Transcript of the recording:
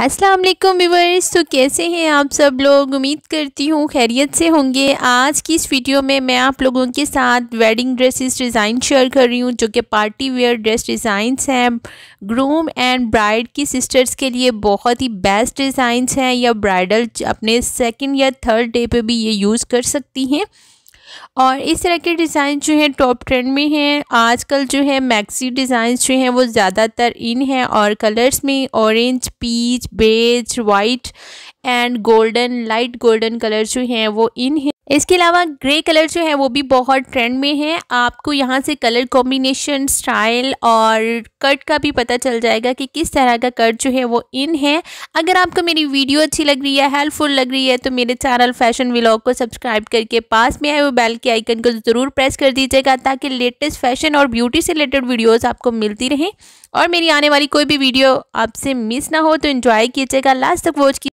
अस्सलाम वालेकुम व्यूवर्स तो कैसे हैं आप सब लोग उम्मीद करती हूँ खैरियत से होंगे आज की इस वीडियो में मैं आप लोगों के साथ वेडिंग ड्रेसेस डिज़ाइन शेयर कर रही हूँ जो कि पार्टी वेयर ड्रेस डिज़ाइंस हैं ग्रूम एंड ब्राइड की सिस्टर्स के लिए बहुत ही बेस्ट डिज़ाइंस हैं या ब्राइडल अपने सेकेंड या थर्ड डे पे भी ये यूज़ कर सकती हैं और इस तरह के डिज़ाइन जो है टॉप ट्रेंड में हैं आजकल जो है मैक्सी डिज़ाइन जो हैं वो ज़्यादातर इन हैं और कलर्स में orange peach beige white and golden light golden colour जो हैं वो इन है इसके अलावा ग्रे कलर जो है वो भी बहुत ट्रेंड में है आपको यहाँ से कलर कॉम्बिनेशन स्टाइल और कट का भी पता चल जाएगा कि किस तरह का कट जो है वो इन है अगर आपको मेरी वीडियो अच्छी लग रही है हेल्पफुल लग रही है तो मेरे चैनल फैशन व्लॉग को सब्सक्राइब करके पास में आए हुए बेल के आइकन को ज़रूर प्रेस कर दीजिएगा ताकि लेटेस्ट फैशन और ब्यूटी से रिलेटेड वीडियोज़ आपको मिलती रहें और मेरी आने वाली कोई भी वीडियो आपसे मिस ना हो तो इन्जॉय कीजिएगा लास्ट तक वॉच